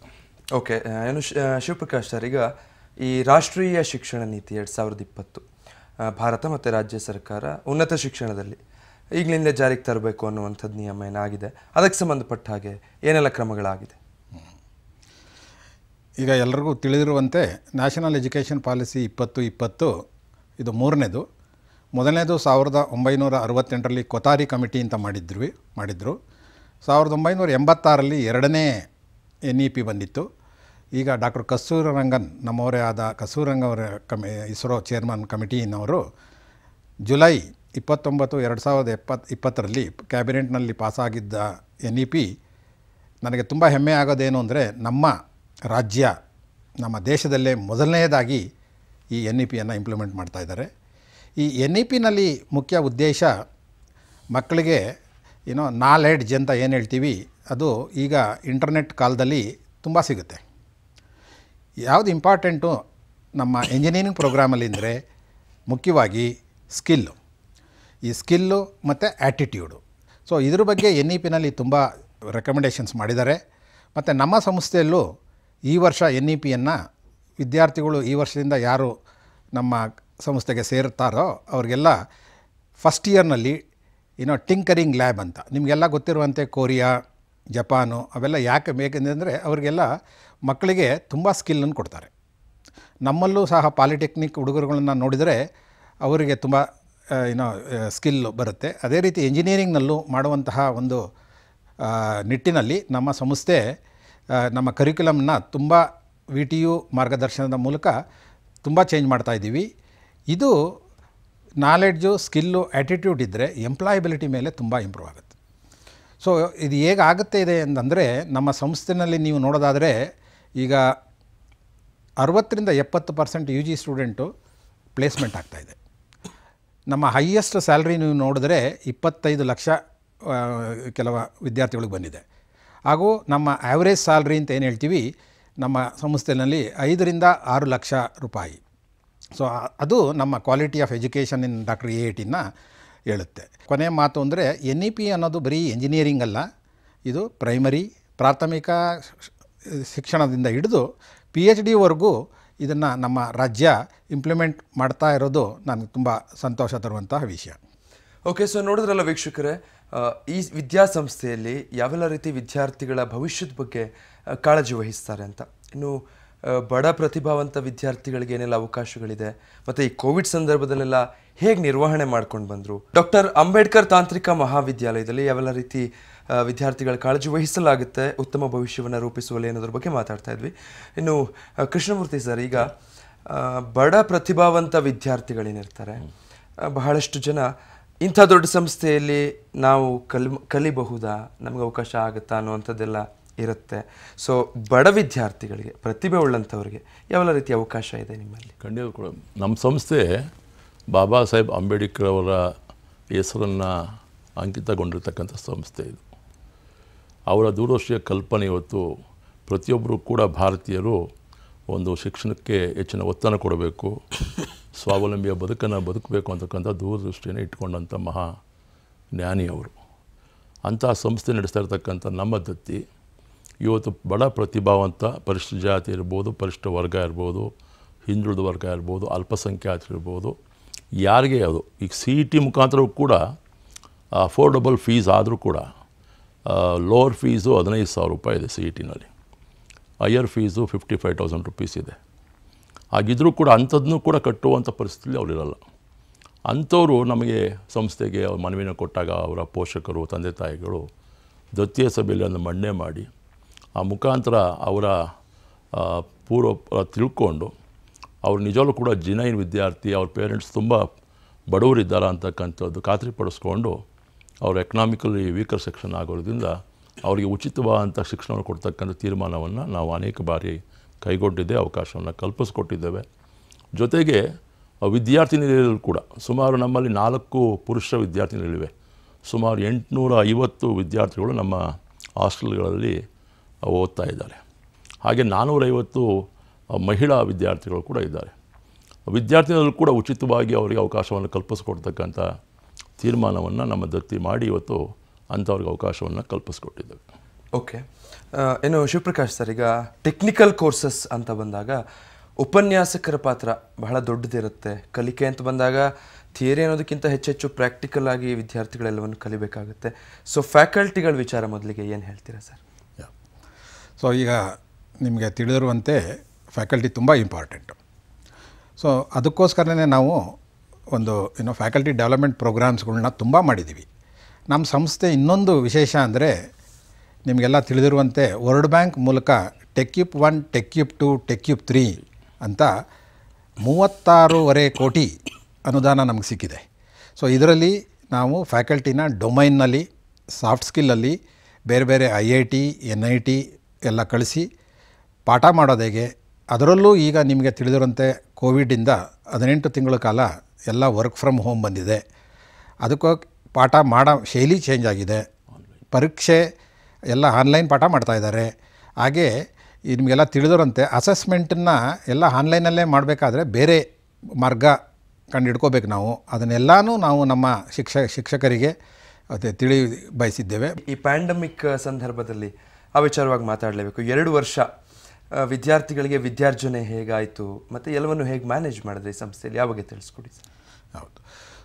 ಓಕೆ ಏನು ಶಿವಪ್ರಕಾಶ್ ಸರ್ ಈಗ ಈ ರಾಷ್ಟ್ರೀಯ ಶಿಕ್ಷಣ ನೀತಿ ಎರಡು ಸಾವಿರದ ಇಪ್ಪತ್ತು ಭಾರತ ಮತ್ತು ರಾಜ್ಯ ಸರ್ಕಾರ ಉನ್ನತ ಶಿಕ್ಷಣದಲ್ಲಿ ಈಗಲಿಂದ ಜಾರಿಗೆ ತರಬೇಕು ಅನ್ನುವಂಥದ್ದು ನಿಯಮ ಏನಾಗಿದೆ ಅದಕ್ಕೆ ಸಂಬಂಧಪಟ್ಟ ಹಾಗೆ ಏನೆಲ್ಲ ಕ್ರಮಗಳಾಗಿದೆ ಈಗ ಎಲ್ರಿಗೂ ತಿಳಿದಿರುವಂತೆ ನ್ಯಾಷನಲ್ ಎಜುಕೇಷನ್ ಪಾಲಿಸಿ ಇಪ್ಪತ್ತು ಇಪ್ಪತ್ತು ಇದು ಮೂರನೇದು ಮೊದಲನೇದು ಸಾವಿರದ ಒಂಬೈನೂರ ಅರವತ್ತೆಂಟರಲ್ಲಿ ಕೊತಾರಿ ಕಮಿಟಿ ಅಂತ ಮಾಡಿದ್ರು ಮಾಡಿದರು ಸಾವಿರದ ಒಂಬೈನೂರ ಎಂಬತ್ತಾರಲ್ಲಿ ಎರಡನೇ ಎನ್ ಇ ಪಿ ಬಂದಿತ್ತು ಈಗ ಡಾಕ್ಟರ್ ರಂಗನ್ ನಮ್ಮವರೇ ಆದ ಕಸೂರಂಗವರ ಕಮಿ ಇಸ್ರೋ ಚೇರ್ಮನ್ ಕಮಿಟಿಯವರು ಜುಲೈ ಇಪ್ಪತ್ತೊಂಬತ್ತು ಎರಡು ಸಾವಿರದ ಎಪ್ಪತ್ ಇಪ್ಪತ್ತರಲ್ಲಿ ಕ್ಯಾಬಿನೆಟ್ನಲ್ಲಿ ಪಾಸಾಗಿದ್ದ ಎನ್ ಇ ಪಿ ನನಗೆ ತುಂಬ ಹೆಮ್ಮೆ ಆಗೋದೇನು ಅಂದರೆ ನಮ್ಮ ರಾಜ್ಯ ನಮ್ಮ ದೇಶದಲ್ಲೇ ಮೊದಲನೆಯದಾಗಿ ಈ ಎನ್ ಇ ಪಿಯನ್ನು ಇಂಪ್ಲಿಮೆಂಟ್ ಮಾಡ್ತಾ ಇದ್ದಾರೆ ಈ ಎನ್ ಇ ಪಿನಲ್ಲಿ ಮುಖ್ಯ ಉದ್ದೇಶ ಮಕ್ಕಳಿಗೆ ಏನೋ ನಾಲೆಡ್ಜ್ ಅಂತ ಏನು ಹೇಳ್ತೀವಿ ಅದು ಈಗ ಇಂಟರ್ನೆಟ್ ಕಾಲದಲ್ಲಿ ತುಂಬ ಸಿಗುತ್ತೆ ಯಾವುದು ಇಂಪಾರ್ಟೆಂಟು ನಮ್ಮ ಇಂಜಿನಿಯರಿಂಗ್ ಪ್ರೋಗ್ರಾಮಲ್ಲಿ ಅಂದರೆ ಮುಖ್ಯವಾಗಿ ಸ್ಕಿಲ್ಲು ಈ ಸ್ಕಿಲ್ಲು ಮತ್ತು ಆ್ಯಟಿಟ್ಯೂಡು ಸೊ ಇದ್ರ ಬಗ್ಗೆ ಎನ್ ಇ ಪಿನಲ್ಲಿ ತುಂಬ ರೆಕಮೆಂಡೇಷನ್ಸ್ ಮಾಡಿದ್ದಾರೆ ಮತ್ತು ನಮ್ಮ ಸಂಸ್ಥೆಯಲ್ಲೂ ಈ ವರ್ಷ ಎನ್ ಇ ಪಿಯನ್ನು ವಿದ್ಯಾರ್ಥಿಗಳು ಈ ವರ್ಷದಿಂದ ಯಾರು ನಮ್ಮ ಸಂಸ್ಥೆಗೆ ಸೇರುತ್ತಾರೋ ಅವರಿಗೆಲ್ಲ ಫಸ್ಟ್ ಇಯರ್ನಲ್ಲಿ ಏನೋ ಟಿಂಕರಿಂಗ್ ಲ್ಯಾಬ್ ಅಂತ ನಿಮಗೆಲ್ಲ ಗೊತ್ತಿರುವಂತೆ ಕೊರಿಯಾ ಜಪಾನು ಅವೆಲ್ಲ ಯಾಕೆ ಬೇಕೆಂದರೆ ಅವರಿಗೆಲ್ಲ ಮಕ್ಕಳಿಗೆ ತುಂಬ ಸ್ಕಿಲ್ಲನ್ನು ಕೊಡ್ತಾರೆ ನಮ್ಮಲ್ಲೂ ಸಹ ಪಾಲಿಟೆಕ್ನಿಕ್ ಹುಡುಗರುಗಳನ್ನ ನೋಡಿದರೆ ಅವರಿಗೆ ತುಂಬ ಏನೋ ಸ್ಕಿಲ್ ಬರುತ್ತೆ ಅದೇ ರೀತಿ ಇಂಜಿನಿಯರಿಂಗ್ನಲ್ಲೂ ಮಾಡುವಂತಹ ಒಂದು ನಿಟ್ಟಿನಲ್ಲಿ ನಮ್ಮ ಸಂಸ್ಥೆ ನಮ್ಮ ಕರಿಕ್ಯುಲಮ್ನ ತುಂಬ ವಿ ಟಿ ಯು ಮಾರ್ಗದರ್ಶನದ ಮೂಲಕ ತುಂಬ ಚೇಂಜ್ ಮಾಡ್ತಾ ಇದ್ದೀವಿ ಇದು ನಾಲೆಡ್ಜು ಸ್ಕಿಲ್ಲು ಆ್ಯಟಿಟ್ಯೂಡ್ ಇದ್ದರೆ ಎಂಪ್ಲಾಯಬಿಲಿಟಿ ಮೇಲೆ ತುಂಬ ಇಂಪ್ರೂವ್ ಆಗುತ್ತೆ ಸೊ ಇದು ಹೇಗಾಗುತ್ತೆ ಇದೆ ಅಂತಂದರೆ ನಮ್ಮ ಸಂಸ್ಥೆನಲ್ಲಿ ನೀವು ನೋಡೋದಾದರೆ ಈಗ ಅರವತ್ತರಿಂದ ಎಪ್ಪತ್ತು percent U G student placement ಆಗ್ತಾಯಿದೆ ನಮ್ಮ ಹೈಯೆಸ್ಟ್ ಸ್ಯಾಲ್ರಿ ನೀವು ನೋಡಿದ್ರೆ ಇಪ್ಪತ್ತೈದು ಲಕ್ಷ ಕೆಲವು ವಿದ್ಯಾರ್ಥಿಗಳಿಗೆ ಬಂದಿದೆ ಹಾಗೂ ನಮ್ಮ ಆ್ಯಾವ್ರೇಜ್ ಸ್ಯಾಲ್ರಿ ಅಂತ ಏನು ಹೇಳ್ತೀವಿ ನಮ್ಮ ಸಂಸ್ಥೆನಲ್ಲಿ ಐದರಿಂದ ಆರು ಲಕ್ಷ ರೂಪಾಯಿ ಸೊ ಅದು ನಮ್ಮ quality of education in doctor A ಟಿನ ಹೇಳುತ್ತೆ ಕೊನೆ ಮಾತು ಅಂದರೆ ಎನ್ ಇ e ಪಿ ಅನ್ನೋದು ಬರೀ ಎಂಜಿನಿಯರಿಂಗ್ ಅಲ್ಲ ಇದು ಪ್ರೈಮರಿ ಪ್ರಾಥಮಿಕ ಶಿಕ್ಷಣದಿಂದ ಹಿಡಿದು ಪಿ ಎಚ್ ಡಿವರೆಗೂ ಇದನ್ನು ನಮ್ಮ ರಾಜ್ಯ ಇಂಪ್ಲಿಮೆಂಟ್ ಮಾಡ್ತಾ ಇರೋದು ನನಗೆ ತುಂಬ ಸಂತೋಷ ತರುವಂತಹ ವಿಷಯ ಓಕೆ ಸೊ ನೋಡಿದ್ರಲ್ಲ ವೀಕ್ಷಕರೇ ಈ ವಿದ್ಯಾಸಂಸ್ಥೆಯಲ್ಲಿ ಯಾವೆಲ್ಲ ರೀತಿ ವಿದ್ಯಾರ್ಥಿಗಳ ಭವಿಷ್ಯದ ಬಗ್ಗೆ ಕಾಳಜಿ ವಹಿಸ್ತಾರೆ ಅಂತ ಇನ್ನು ಬಡ ಪ್ರತಿಭಾವಂತ ವಿದ್ಯಾರ್ಥಿಗಳಿಗೆ ಏನೆಲ್ಲ ಅವಕಾಶಗಳಿದೆ ಮತ್ತು ಈ ಕೋವಿಡ್ ಸಂದರ್ಭದಲ್ಲೆಲ್ಲ ಹೇಗೆ ನಿರ್ವಹಣೆ ಮಾಡ್ಕೊಂಡು ಬಂದರು ಡಾಕ್ಟರ್ ಅಂಬೇಡ್ಕರ್ ತಾಂತ್ರಿಕ ಮಹಾವಿದ್ಯಾಲಯದಲ್ಲಿ ಯಾವೆಲ್ಲ ರೀತಿ ವಿದ್ಯಾರ್ಥಿಗಳ ಕಾಳಜಿ ವಹಿಸಲಾಗುತ್ತೆ ಉತ್ತಮ ಭವಿಷ್ಯವನ್ನು ರೂಪಿಸುವಲ್ಲಿ ಅನ್ನೋದ್ರ ಬಗ್ಗೆ ಮಾತಾಡ್ತಾ ಇದ್ವಿ ಇನ್ನು ಕೃಷ್ಣಮೂರ್ತಿ ಸರ್ ಈಗ ಬಡ ಪ್ರತಿಭಾವಂತ ವಿದ್ಯಾರ್ಥಿಗಳೇನಿರ್ತಾರೆ ಬಹಳಷ್ಟು ಜನ ಇಂಥ ದೊಡ್ಡ ಸಂಸ್ಥೆಯಲ್ಲಿ ನಾವು ಕಲಿ ಕಲಿಬಹುದಾ ನಮಗೆ ಅವಕಾಶ ಆಗುತ್ತಾ ಅನ್ನುವಂಥದ್ದೆಲ್ಲ ಇರುತ್ತೆ ಸೊ ಬಡ ವಿದ್ಯಾರ್ಥಿಗಳಿಗೆ ಪ್ರತಿಭೆ ಉಳ್ಳಂಥವ್ರಿಗೆ ಯಾವೆಲ್ಲ ರೀತಿಯ ಅವಕಾಶ ಇದೆ ನಿಮ್ಮಲ್ಲಿ ಖಂಡಿತ ಕೂಡ ನಮ್ಮ ಸಂಸ್ಥೆ ಬಾಬಾ ಸಾಹೇಬ್ ಅಂಬೇಡ್ಕರ್ ಅವರ ಹೆಸರನ್ನು ಅಂಕಿತಗೊಂಡಿರ್ತಕ್ಕಂಥ ಸಂಸ್ಥೆ ಇದು ಅವರ ದೂರದರ್ಶಿಯ ಕಲ್ಪನೆ ಇವತ್ತು ಪ್ರತಿಯೊಬ್ಬರು ಕೂಡ ಭಾರತೀಯರು ಒಂದು ಶಿಕ್ಷಣಕ್ಕೆ ಹೆಚ್ಚಿನ ಒತ್ತನ್ನು ಕೊಡಬೇಕು ಸ್ವಾವಲಂಬಿಯ ಬದುಕನ್ನು ಬದುಕಬೇಕು ಅಂತಕ್ಕಂಥ ದೂರದೃಷ್ಟಿಯನ್ನು ಇಟ್ಕೊಂಡಂಥ ಮಹಾ ಜ್ಞಾನಿ ಅವರು ಅಂತಹ ಸಂಸ್ಥೆ ನಡೆಸ್ತಾ ಇರತಕ್ಕಂಥ ನಮ್ಮ ದತ್ತಿ ಇವತ್ತು ಬಡ ಪ್ರತಿಭಾವಂತ ಪರಿಶಿಷ್ಟ ಜಾತಿ ಇರ್ಬೋದು ಪರಿಶಿಷ್ಟ ವರ್ಗ ಇರ್ಬೋದು ಹಿಂದುಳಿದ ವರ್ಗ ಇರ್ಬೋದು ಅಲ್ಪಸಂಖ್ಯಾತ ಇರ್ಬೋದು ಯಾರಿಗೆ ಅದು ಈಗ ಸಿ ಇ ಟಿ ಮುಖಾಂತರವೂ ಕೂಡ ಅಫೋರ್ಡಬಲ್ ಫೀಸ್ ಆದರೂ ಕೂಡ ಲೋವರ್ ಫೀಸು ಹದಿನೈದು ಸಾವಿರ ರೂಪಾಯಿ ಇದೆ ಸಿ ಇ e ಟಿನಲ್ಲಿ higher fees fifty five thousand rupees ಇದೆ ಹಾಗಿದ್ರೂ ಕೂಡ ಅಂಥದ್ದನ್ನು ಕೂಡ ಕಟ್ಟುವಂಥ ಪರಿಸ್ಥಿತಿ ಅವರಿರಲ್ಲ ಅಂಥವರು ನಮಗೆ ಸಂಸ್ಥೆಗೆ ಅವ್ರ ಮನವಿನ ಕೊಟ್ಟಾಗ ಅವರ ಪೋಷಕರು ತಂದೆ ತಾಯಿಗಳು ದತ್ತಿಯ ಸಭೆಯಲ್ಲಿ ಒಂದು ಮಣ್ಣೆ ಮಾಡಿ ಆ ಮುಖಾಂತರ ಅವರ ಪೂರ್ವ ತಿಳ್ಕೊಂಡು ಅವ್ರು ನಿಜವಾಗ್ಲೂ ಕೂಡ ಜಿನೈನ್ ವಿದ್ಯಾರ್ಥಿ ಅವ್ರ ಪೇರೆಂಟ್ಸ್ ತುಂಬ ಬಡವರಿದ್ದಾರೆ ಅಂತಕ್ಕಂಥದ್ದು ಖಾತ್ರಿಪಡಿಸ್ಕೊಂಡು ಅವ್ರ ಎಕನಾಮಿಕಲಿ ವೀಕರ್ ಸೆಕ್ಷನ್ ಆಗೋದ್ರಿಂದ ಅವರಿಗೆ ಉಚಿತವಾದಂಥ ಶಿಕ್ಷಣವನ್ನು ಕೊಡ್ತಕ್ಕಂಥ ತೀರ್ಮಾನವನ್ನು ನಾವು ಅನೇಕ ಬಾರಿ ಕೈಗೊಂಡಿದ್ದೆ ಅವಕಾಶವನ್ನು ಕಲ್ಪಿಸ್ಕೊಟ್ಟಿದ್ದೇವೆ ಜೊತೆಗೆ ನಿಲಯದಲ್ಲೂ ಕೂಡ ಸುಮಾರು ನಮ್ಮಲ್ಲಿ ನಾಲ್ಕು ಪುರುಷ ವಿದ್ಯಾರ್ಥಿನಿಗಳಿವೆ ಸುಮಾರು ಎಂಟುನೂರ ಐವತ್ತು ವಿದ್ಯಾರ್ಥಿಗಳು ನಮ್ಮ ಹಾಸ್ಟೆಲ್ಗಳಲ್ಲಿ ಓದ್ತಾ ಇದ್ದಾರೆ ಹಾಗೆ ನಾನ್ನೂರೈವತ್ತು ಮಹಿಳಾ ವಿದ್ಯಾರ್ಥಿಗಳು ಕೂಡ ಇದ್ದಾರೆ ವಿದ್ಯಾರ್ಥಿಗಳಲ್ಲೂ ಕೂಡ ಉಚಿತವಾಗಿ ಅವರಿಗೆ ಅವಕಾಶವನ್ನು ಕಲ್ಪಿಸ್ಕೊಡ್ತಕ್ಕಂಥ ತೀರ್ಮಾನವನ್ನು ನಮ್ಮ ದತ್ತಿ ಮಾಡಿ ಇವತ್ತು ಅಂಥವ್ರಿಗೆ ಅವಕಾಶವನ್ನು ಕಲ್ಪಿಸ್ಕೊಟ್ಟಿದ್ದೇವೆ ಓಕೆ ಏನು ಶಿವಪ್ರಕಾಶ್ ಸರ್ ಈಗ ಟೆಕ್ನಿಕಲ್ ಕೋರ್ಸಸ್ ಅಂತ ಬಂದಾಗ ಉಪನ್ಯಾಸಕರ ಪಾತ್ರ ಬಹಳ ದೊಡ್ಡದಿರುತ್ತೆ ಕಲಿಕೆ ಅಂತ ಬಂದಾಗ ಥಿಯರಿ ಅನ್ನೋದಕ್ಕಿಂತ ಹೆಚ್ಚೆಚ್ಚು ಪ್ರಾಕ್ಟಿಕಲ್ ಆಗಿ ವಿದ್ಯಾರ್ಥಿಗಳೆಲ್ಲವನ್ನು ಕಲಿಬೇಕಾಗುತ್ತೆ ಸೊ ಫ್ಯಾಕಲ್ಟಿಗಳ ವಿಚಾರ ಮೊದಲಿಗೆ ಏನು ಹೇಳ್ತೀರಾ ಸರ್ ಸೊ ಈಗ ನಿಮಗೆ ತಿಳಿದಿರುವಂತೆ ಫ್ಯಾಕಲ್ಟಿ ತುಂಬ ಇಂಪಾರ್ಟೆಂಟು ಸೊ ಅದಕ್ಕೋಸ್ಕರನೇ ನಾವು ಒಂದು ಏನೋ ಫ್ಯಾಕಲ್ಟಿ ಡೆವಲಪ್ಮೆಂಟ್ ಪ್ರೋಗ್ರಾಮ್ಸ್ಗಳನ್ನ ತುಂಬ ಮಾಡಿದ್ದೀವಿ ನಮ್ಮ ಸಂಸ್ಥೆ ಇನ್ನೊಂದು ವಿಶೇಷ ಅಂದರೆ ನಿಮಗೆಲ್ಲ ತಿಳಿದಿರುವಂತೆ ವರ್ಲ್ಡ್ ಬ್ಯಾಂಕ್ ಮೂಲಕ TEQIP one TEQIP two TEQIP three ಅಂತ ಮೂವತ್ತಾರೂವರೆ ಕೋಟಿ ಅನುದಾನ ನಮಗೆ ಸಿಕ್ಕಿದೆ ಸೊ ಇದರಲ್ಲಿ ನಾವು ಫ್ಯಾಕಲ್ಟಿನ ಡೊಮೈನ್ನಲ್ಲಿ ಸಾಫ್ಟ್ ಸ್ಕಿಲ್ಲಲ್ಲಿ ಬೇರೆ ಬೇರೆ I I T N I T ಎಲ್ಲ ಕಳಿಸಿ ಪಾಠ ಮಾಡೋದು ಹೇಗೆ ಅದರಲ್ಲೂ ಈಗ ನಿಮಗೆ ತಿಳಿದಿರುವಂತೆ ಕೋವಿಡಿಂದ ಹದಿನೆಂಟು ತಿಂಗಳ ಕಾಲ ಎಲ್ಲ ವರ್ಕ್ ಫ್ರಮ್ ಹೋಮ್ ಬಂದಿದೆ ಅದಕ್ಕೋ ಪಾಠ ಮಾಡೋ ಶೈಲಿ ಚೇಂಜ್ ಆಗಿದೆ ಪರೀಕ್ಷೆ ಎಲ್ಲ ಆನ್ಲೈನ್ ಪಾಠ ಮಾಡ್ತಾ ಇದ್ದಾರೆ ಹಾಗೆ ನಿಮಗೆಲ್ಲ ತಿಳಿದರಂತೆ ಅಸೆಸ್ಮೆಂಟನ್ನು ಎಲ್ಲ ಆನ್ಲೈನಲ್ಲೇ ಮಾಡಬೇಕಾದ್ರೆ ಬೇರೆ ಮಾರ್ಗ ಕಂಡುಹಿಡ್ಕೋಬೇಕು ನಾವು ಅದನ್ನೆಲ್ಲನೂ ನಾವು ನಮ್ಮ ಶಿಕ್ಷ ಶಿಕ್ಷಕರಿಗೆ ಅದೇ ತಿಳಿ ಬಯಸಿದ್ದೇವೆ ಈ ಪ್ಯಾಂಡಮಿಕ್ ಸಂದರ್ಭದಲ್ಲಿ ಆ ವಿಚಾರವಾಗಿ ಮಾತಾಡಲೇಬೇಕು ಎರಡು ವರ್ಷ ವಿದ್ಯಾರ್ಥಿಗಳಿಗೆ ವಿದ್ಯಾರ್ಜನೆ ಹೇಗಾಯಿತು ಮತ್ತು ಎಲ್ಲವನ್ನು ಹೇಗೆ ಮ್ಯಾನೇಜ್ ಮಾಡಿದ್ರೆ ಈ ಸಂಸ್ಥೆಯಲ್ಲಿ ಯಾವಾಗ ತಿಳಿಸ್ಕೊಡಿ ಸರ್ ಹೌದು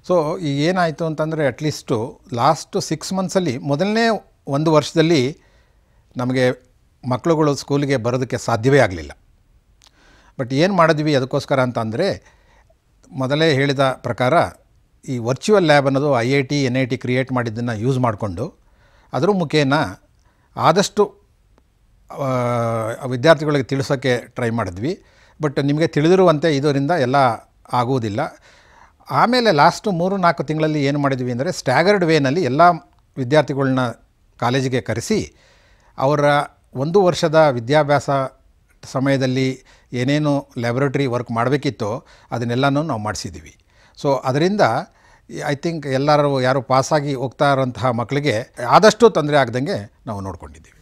ಸೊ ಈಗ ಏನಾಯಿತು ಅಂತಂದರೆ ಅಟ್ಲೀಸ್ಟು ಲಾಸ್ಟು ಸಿಕ್ಸ್ ಮಂತ್ಸಲ್ಲಿ ಮೊದಲನೇ ಒಂದು ವರ್ಷದಲ್ಲಿ ನಮಗೆ ಮಕ್ಕಳುಗಳು ಸ್ಕೂಲಿಗೆ ಬರೋದಕ್ಕೆ ಸಾಧ್ಯವೇ ಆಗಲಿಲ್ಲ ಬಟ್ ಏನು ಮಾಡಿದ್ವಿ ಅದಕ್ಕೋಸ್ಕರ ಅಂತಂದರೆ ಮೊದಲೇ ಹೇಳಿದ ಪ್ರಕಾರ ಈ ವರ್ಚುವಲ್ ಲ್ಯಾಬ್ ಅನ್ನೋದು I I T N I T create ಮಾಡಿದ್ದನ್ನು ಯೂಸ್ ಮಾಡಿಕೊಂಡು ಅದರ ಮುಖೇನ ಆದಷ್ಟು ವಿದ್ಯಾರ್ಥಿಗಳಿಗೆ ತಿಳಿಸೋಕ್ಕೆ ಟ್ರೈ ಮಾಡಿದ್ವಿ ಬಟ್ ನಿಮಗೆ ತಿಳಿದಿರುವಂತೆ ಇದರಿಂದ ಎಲ್ಲ ಆಗುವುದಿಲ್ಲ ಆಮೇಲೆ ಲಾಸ್ಟು ಮೂರು ನಾಲ್ಕು ತಿಂಗಳಲ್ಲಿ ಏನು ಮಾಡಿದ್ವಿ ಅಂದರೆ ಸ್ಟ್ಯಾಗರ್ಡ್ ವೇನಲ್ಲಿ ಎಲ್ಲ ವಿದ್ಯಾರ್ಥಿಗಳನ್ನ ಕಾಲೇಜಿಗೆ ಕರೆಸಿ ಅವರ ಒಂದು ವರ್ಷದ ವಿದ್ಯಾಭ್ಯಾಸ ಸಮಯದಲ್ಲಿ ಏನೇನು ಲ್ಯಾಬ್ರಟರಿ ವರ್ಕ್ ಮಾಡಬೇಕಿತ್ತೋ ಅದನ್ನೆಲ್ಲನೂ ನಾವು ಮಾಡಿಸಿದ್ದೀವಿ ಸೊ ಅದರಿಂದ ಐ ಥಿಂಕ್ ಎಲ್ಲರೂ ಯಾರು ಪಾಸಾಗಿ ಹೋಗ್ತಾ ಇರೋಂತಹ ಮಕ್ಕಳಿಗೆ ಆದಷ್ಟು ತೊಂದರೆ ಆಗದಂಗೆ ನಾವು ನೋಡ್ಕೊಂಡಿದ್ದೀವಿ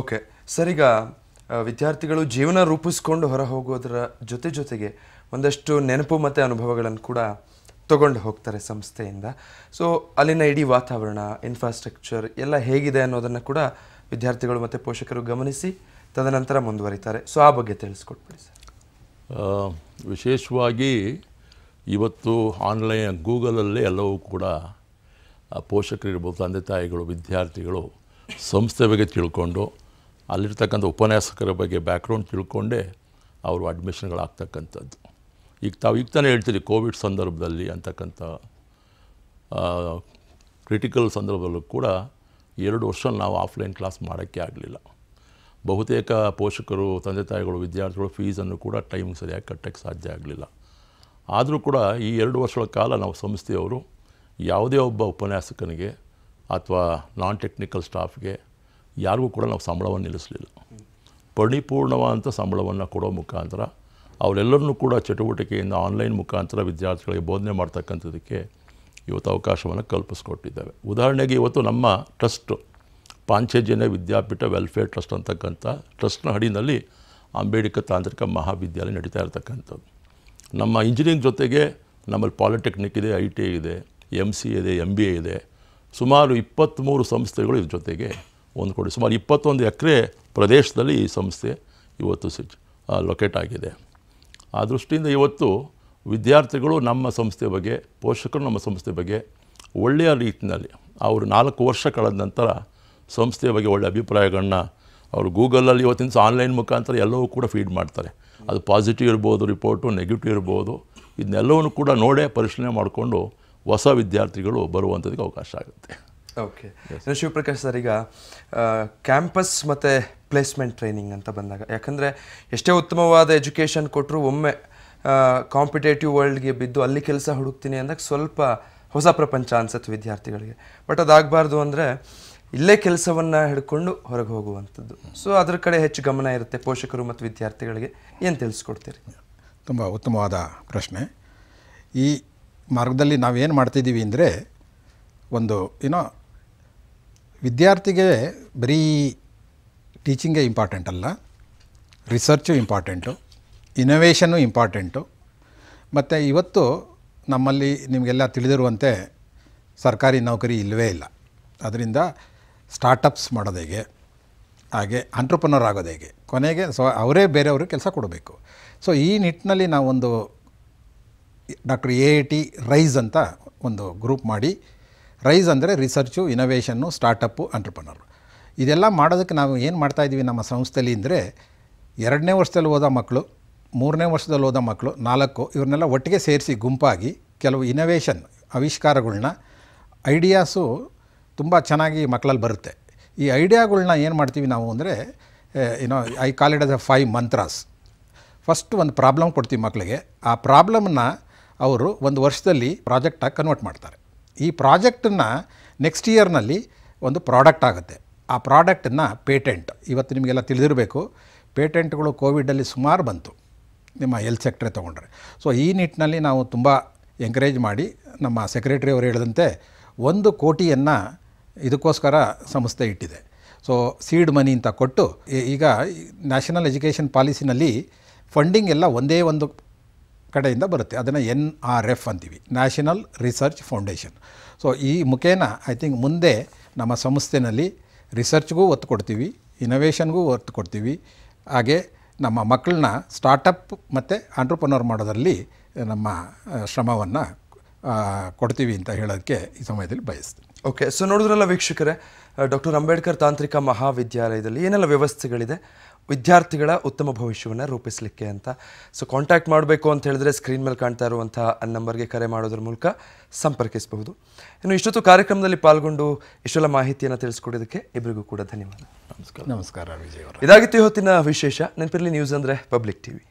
ಓಕೆ ಸರ್ ಈಗ ವಿದ್ಯಾರ್ಥಿಗಳು ಜೀವನ ರೂಪಿಸ್ಕೊಂಡು ಹೊರ ಹೋಗೋದರ ಜೊತೆ ಜೊತೆಗೆ ಒಂದಷ್ಟು ನೆನಪು ಮತ್ತು ಅನುಭವಗಳನ್ನು ಕೂಡ ತಗೊಂಡು ಹೋಗ್ತಾರೆ ಸಂಸ್ಥೆಯಿಂದ ಸೊ ಅಲ್ಲಿನ ಇಡೀ ವಾತಾವರಣ ಇನ್ಫ್ರಾಸ್ಟ್ರಕ್ಚರ್ ಎಲ್ಲ ಹೇಗಿದೆ ಅನ್ನೋದನ್ನು ಕೂಡ ವಿದ್ಯಾರ್ಥಿಗಳು ಮತ್ತು ಪೋಷಕರು ಗಮನಿಸಿ ತದನಂತರ ಮುಂದುವರಿತಾರೆ ಸೊ ಆ ಬಗ್ಗೆ ತಿಳಿಸ್ಕೊಟ್ಬಿಡಿ ಸರ್ ವಿಶೇಷವಾಗಿ ಇವತ್ತು ಆನ್ಲೈನ್ ಗೂಗಲಲ್ಲೇ ಎಲ್ಲವೂ ಕೂಡ ಪೋಷಕರಿರ್ಬೋದು ತಂದೆ ತಾಯಿಗಳು ವಿದ್ಯಾರ್ಥಿಗಳು ಸಂಸ್ಥೆ ಬಗ್ಗೆ ತಿಳ್ಕೊಂಡು ಅಲ್ಲಿರ್ತಕ್ಕಂಥ ಉಪನ್ಯಾಸಕರ ಬಗ್ಗೆ ಬ್ಯಾಕ್ಗ್ರೌಂಡ್ ತಿಳ್ಕೊಂಡೇ ಅವರು ಅಡ್ಮಿಷನ್ಗಳಾಗ್ತಕ್ಕಂಥದ್ದು ಈಗ ತಾವು ಈಗ ತಾನೇ ಹೇಳ್ತೀರಿ ಕೋವಿಡ್ ಸಂದರ್ಭದಲ್ಲಿ ಅಂತಕ್ಕಂಥ ಕ್ರಿಟಿಕಲ್ ಸಂದರ್ಭದಲ್ಲೂ ಕೂಡ ಎರಡು ವರ್ಷ ನಾವು ಆಫ್ಲೈನ್ ಕ್ಲಾಸ್ ಮಾಡೋಕ್ಕೆ ಆಗಲಿಲ್ಲ ಬಹುತೇಕ ಪೋಷಕರು ತಂದೆ ತಾಯಿಗಳು ವಿದ್ಯಾರ್ಥಿಗಳು ಫೀಸನ್ನು ಕೂಡ ಟೈಮಿಗೆ ಸರಿಯಾಗಿ ಕಟ್ಟಕ್ಕೆ ಸಾಧ್ಯ ಆಗಲಿಲ್ಲ ಆದರೂ ಕೂಡ ಈ ಎರಡು ವರ್ಷಗಳ ಕಾಲ ನಾವು ಸಂಸ್ಥೆಯವರು ಯಾವುದೇ ಒಬ್ಬ ಉಪನ್ಯಾಸಕನಿಗೆ ಅಥವಾ ನಾನ್ ಟೆಕ್ನಿಕಲ್ ಸ್ಟಾಫ್ಗೆ ಯಾರಿಗೂ ಕೂಡ ನಾವು ಸಂಬಳವನ್ನು ನಿಲ್ಲಿಸಲಿಲ್ಲ ಪರಿಪೂರ್ಣವಾದಂಥ ಸಂಬಳವನ್ನು ಕೊಡೋ ಮುಖಾಂತರ ಅವರೆಲ್ಲರನ್ನೂ ಕೂಡ ಚಟುವಟಿಕೆಯಿಂದ ಆನ್ಲೈನ್ ಮುಖಾಂತರ ವಿದ್ಯಾರ್ಥಿಗಳಿಗೆ ಬೋಧನೆ ಮಾಡ್ತಕ್ಕಂಥದಕ್ಕೆ ಇವತ್ತು ಅವಕಾಶವನ್ನು ಕಲ್ಪಿಸ್ಕೊಟ್ಟಿದ್ದೇವೆ ಉದಾಹರಣೆಗೆ ಇವತ್ತು ನಮ್ಮ trust Panchajanya Vidyapeetha welfare trust ಅಂತಕ್ಕಂಥ ಟ್ರಸ್ಟ್ನ ಹಡಿನಲ್ಲಿ ಅಂಬೇಡ್ಕರ್ ತಾಂತ್ರಿಕ ಮಹಾವಿದ್ಯಾಲಯ ನಡೀತಾ ಇರತಕ್ಕಂಥದ್ದು ನಮ್ಮ ಇಂಜಿನಿಯರಿಂಗ್ ಜೊತೆಗೆ ನಮ್ಮಲ್ಲಿ ಪಾಲಿಟೆಕ್ನಿಕ್ ಇದೆ ಐ ಟಿ ಐ ಇದೆ ಎಮ್ ಸಿ ಇದೆ ಎಮ್ ಬಿ ಎ ಇದೆ ಸುಮಾರು ಇಪ್ಪತ್ತ್ಮೂರು ಸಂಸ್ಥೆಗಳು ಇದ್ರ ಜೊತೆಗೆ ಒಂದು ಕೊಡಿ ಸುಮಾರು ಇಪ್ಪತ್ತೊಂದು ಎಕರೆ ಪ್ರದೇಶದಲ್ಲಿ ಈ ಸಂಸ್ಥೆ ಇವತ್ತು ಸಿಚ್ ಲೊಕೇಟ್ ಆಗಿದೆ ಆ ದೃಷ್ಟಿಯಿಂದ ಇವತ್ತು ವಿದ್ಯಾರ್ಥಿಗಳು ನಮ್ಮ ಸಂಸ್ಥೆ ಬಗ್ಗೆ ಪೋಷಕರು ನಮ್ಮ ಸಂಸ್ಥೆ ಬಗ್ಗೆ ಒಳ್ಳೆಯ ರೀತಿಯಲ್ಲಿ ಅವರು ನಾಲ್ಕು ವರ್ಷ ಕಳೆದ ನಂತರ ಸಂಸ್ಥೆಯ ಬಗ್ಗೆ ಒಳ್ಳೆಯ ಅಭಿಪ್ರಾಯಗಳನ್ನ ಅವರು ಗೂಗಲಲ್ಲಿ ಇವತ್ತಿನ ಆನ್ಲೈನ್ ಮುಖಾಂತರ ಎಲ್ಲವೂ ಕೂಡ ಫೀಡ್ ಮಾಡ್ತಾರೆ ಅದು ಪಾಸಿಟಿವ್ ಇರ್ಬೋದು ರಿಪೋರ್ಟು ನೆಗೆಟಿವ್ ಇರ್ಬೋದು ಇದನ್ನೆಲ್ಲವನ್ನು ಕೂಡ ನೋಡೇ ಪರಿಶೀಲನೆ ಮಾಡಿಕೊಂಡು ಹೊಸ ವಿದ್ಯಾರ್ಥಿಗಳು ಬರುವಂಥದಕ್ಕೆ ಅವಕಾಶ ಆಗುತ್ತೆ ಓಕೆ ಶಿವಪ್ರಕಾಶ್ ಸರ್ ಈಗ ಕ್ಯಾಂಪಸ್ ಮತ್ತು ಪ್ಲೇಸ್ಮೆಂಟ್ ಟ್ರೈನಿಂಗ್ ಅಂತ ಬಂದಾಗ ಯಾಕಂದರೆ ಎಷ್ಟೇ ಉತ್ತಮವಾದ ಎಜುಕೇಷನ್ ಕೊಟ್ಟರು ಒಮ್ಮೆ ಕಾಂಪಿಟೇಟಿವ್ ವರ್ಲ್ಡ್ಗೆ ಬಿದ್ದು ಅಲ್ಲಿ ಕೆಲಸ ಹುಡುಕ್ತೀನಿ ಅಂದಾಗ ಸ್ವಲ್ಪ ಹೊಸ ಪ್ರಪಂಚ ಅನ್ಸುತ್ತೆ ವಿದ್ಯಾರ್ಥಿಗಳಿಗೆ ಬಟ್ ಅದಾಗಬಾರ್ದು ಅಂದರೆ ಇಲ್ಲೇ ಕೆಲಸವನ್ನು ಹಿಡ್ಕೊಂಡು ಹೊರಗೆ ಹೋಗುವಂಥದ್ದು ಸೊ ಅದರ ಕಡೆ ಹೆಚ್ಚು ಗಮನ ಇರುತ್ತೆ ಪೋಷಕರು ಮತ್ತು ವಿದ್ಯಾರ್ಥಿಗಳಿಗೆ ಏನು ತಿಳಿಸ್ಕೊಡ್ತೀರಿ ತುಂಬ ಉತ್ತಮವಾದ ಪ್ರಶ್ನೆ ಈ ಮಾರ್ಗದಲ್ಲಿ ನಾವೇನು ಮಾಡ್ತಿದ್ದೀವಿ ಅಂದರೆ ಒಂದು ಏನೋ ವಿದ್ಯಾರ್ಥಿಗೆ ಬರೀ ಟೀಚಿಂಗೇ ಇಂಪಾರ್ಟೆಂಟ್ ಅಲ್ಲ ರಿಸರ್ಚು ಇಂಪಾರ್ಟೆಂಟು ಇನೋವೇಷನು ಇಂಪಾರ್ಟೆಂಟು ಮತ್ತು ಇವತ್ತು ನಮ್ಮಲ್ಲಿ ನಿಮಗೆಲ್ಲ ತಿಳಿದಿರುವಂತೆ ಸರ್ಕಾರಿ ನೌಕರಿ ಇಲ್ಲವೇ ಇಲ್ಲ ಅದರಿಂದ ಸ್ಟಾರ್ಟಪ್ಸ್ ಮಾಡೋದು ಹೇಗೆ ಹಾಗೆ ಅಂಟ್ರಪ್ರನರ್ ಆಗೋದು ಹೇಗೆ ಕೊನೆಗೆ ಸೊ ಅವರೇ ಬೇರೆಯವ್ರಿಗೆ ಕೆಲಸ ಕೊಡಬೇಕು ಸೊ ಈ ನಿಟ್ಟಿನಲ್ಲಿ ನಾವೊಂದು doctor A I T rise ಅಂತ ಒಂದು ಗ್ರೂಪ್ ಮಾಡಿ ರೈಸ್ ಅಂದರೆ ರಿಸರ್ಚು ಇನೋವೇಷನ್ನು ಸ್ಟಾರ್ಟಪ್ಪು ಅಂಟ್ರಪ್ರನರು ಇದೆಲ್ಲ ಮಾಡೋದಕ್ಕೆ ನಾವು ಏನು ಮಾಡ್ತಾಯಿದ್ದೀವಿ ನಮ್ಮ ಸಂಸ್ಥೆಯಲ್ಲಿ ಅಂದರೆ ಎರಡನೇ ವರ್ಷದಲ್ಲಿ ಓದೋ ಮಕ್ಕಳು ಮೂರನೇ ವರ್ಷದಲ್ಲಿ ಓದೋ ಮಕ್ಕಳು ನಾಲ್ಕು ಇವ್ರನ್ನೆಲ್ಲ ಒಟ್ಟಿಗೆ ಸೇರಿಸಿ ಗುಂಪಾಗಿ ಕೆಲವು ಇನೋವೇಷನ್ ಆವಿಷ್ಕಾರಗಳನ್ನ ಐಡಿಯಾಸು ತುಂಬ ಚೆನ್ನಾಗಿ ಮಕ್ಕಳಲ್ಲಿ ಬರುತ್ತೆ ಈ ಐಡಿಯಾಗಳನ್ನ ಏನು ಮಾಡ್ತೀವಿ ನಾವು ಅಂದರೆ ಏನೋ I call it as a five mantras first ಒಂದು ಪ್ರಾಬ್ಲಮ್ ಕೊಡ್ತೀವಿ ಮಕ್ಕಳಿಗೆ ಆ ಪ್ರಾಬ್ಲಮ್ನ ಅವರು ಒಂದು ವರ್ಷದಲ್ಲಿ ಪ್ರಾಜೆಕ್ಟಾಗಿ ಕನ್ವರ್ಟ್ ಮಾಡ್ತಾರೆ ಈ ಪ್ರಾಜೆಕ್ಟನ್ನು ನೆಕ್ಸ್ಟ್ ಇಯರ್ನಲ್ಲಿ ಒಂದು ಪ್ರಾಡಕ್ಟ್ ಆಗುತ್ತೆ ಆ ಪ್ರಾಡಕ್ಟನ್ನು ಪೇಟೆಂಟ್ ಇವತ್ತು ನಿಮಗೆಲ್ಲ ತಿಳಿದಿರಬೇಕು ಪೇಟೆಂಟ್ಗಳು ಕೋವಿಡಲ್ಲಿ ಸುಮಾರು ಬಂತು ನಿಮ್ಮ ಎಲ್ ಸೆಕ್ಟ್ರೆ ತೊಗೊಂಡ್ರೆ ಸೊ ಈ ನಿಟ್ಟಿನಲ್ಲಿ ನಾವು ತುಂಬ ಎಂಕರೇಜ್ ಮಾಡಿ ನಮ್ಮ ಸೆಕ್ರೆಟರಿ ಅವರು ಹೇಳಿದಂತೆ ಒಂದು ಕೋಟಿಯನ್ನು ಇದಕ್ಕೋಸ್ಕರ ಸಂಸ್ಥೆ ಇಟ್ಟಿದೆ ಸೊ ಸೀಡ್ ಮನಿ ಅಂತ ಕೊಟ್ಟು ಈಗ ನ್ಯಾಷನಲ್ ಎಜುಕೇಷನ್ ಪಾಲಿಸಿನಲ್ಲಿ ಫಂಡಿಂಗ್ ಎಲ್ಲ ಒಂದೇ ಒಂದು ಕಡೆಯಿಂದ ಬರುತ್ತೆ ಅದನ್ನು ಎನ್ ಆರ್ ಎಫ್ ಅಂತೀವಿ ನ್ಯಾಷನಲ್ ರಿಸರ್ಚ್ ಫೌಂಡೇಶನ್ ಸೊ ಈ ಮುಖೇನ ಐ ಥಿಂಕ್ ಮುಂದೆ ನಮ್ಮ ಸಂಸ್ಥೆನಲ್ಲಿ ರಿಸರ್ಚ್ಗೂ ಒತ್ತು ಕೊಡ್ತೀವಿ ಇನೋವೇಷನ್ಗೂ ಒತ್ತು ಕೊಡ್ತೀವಿ ಹಾಗೆ ನಮ್ಮ ಮಕ್ಕಳನ್ನ ಸ್ಟಾರ್ಟಪ್ ಮತ್ತು ಆಂಟ್ರಪ್ರನೋರ್ ಮಾಡೋದರಲ್ಲಿ ನಮ್ಮ ಶ್ರಮವನ್ನು ಕೊಡ್ತೀವಿ ಅಂತ ಹೇಳೋದಕ್ಕೆ ಈ ಸಮಯದಲ್ಲಿ ಬಯಸ್ತೀನಿ ಓಕೆ ಸೊ ನೋಡಿದ್ರಲ್ಲ ವೀಕ್ಷಕರೇ ಡಾಕ್ಟರ್ ಅಂಬೇಡ್ಕರ್ ತಾಂತ್ರಿಕ ಮಹಾವಿದ್ಯಾಲಯದಲ್ಲಿ ಏನೆಲ್ಲ ವ್ಯವಸ್ಥೆಗಳಿದೆ ವಿದ್ಯಾರ್ಥಿಗಳ ಉತ್ತಮ ಭವಿಷ್ಯವನ್ನು ರೂಪಿಸಲಿಕ್ಕೆ ಅಂತ ಸೊ ಕಾಂಟ್ಯಾಕ್ಟ್ ಮಾಡಬೇಕು ಅಂತ ಹೇಳಿದ್ರೆ ಸ್ಕ್ರೀನ್ ಮೇಲೆ ಕಾಣ್ತಾ ಇರುವಂಥ ನಂಬರ್ಗೆ ಕರೆ ಮಾಡೋದ್ರ ಮೂಲಕ ಸಂಪರ್ಕಿಸಬಹುದು ಇನ್ನು ಇಷ್ಟೊತ್ತು ಕಾರ್ಯಕ್ರಮದಲ್ಲಿ ಪಾಲ್ಗೊಂಡು ಇಷ್ಟೆಲ್ಲ ಮಾಹಿತಿಯನ್ನು ತಿಳಿಸ್ಕೊಡೋದಕ್ಕೆ ಇಬ್ಬರಿಗೂ ಕೂಡ ಧನ್ಯವಾದ ನಮಸ್ಕಾರ ನಮಸ್ಕಾರ ವಿಜಯ್ ಇದಾಗಿತ್ತು ಇವತ್ತಿನ ವಿಶೇಷ ನೆನಪಿರಲಿ ನ್ಯೂಸ್ ಅಂದರೆ ಪಬ್ಲಿಕ್ ಟಿವಿ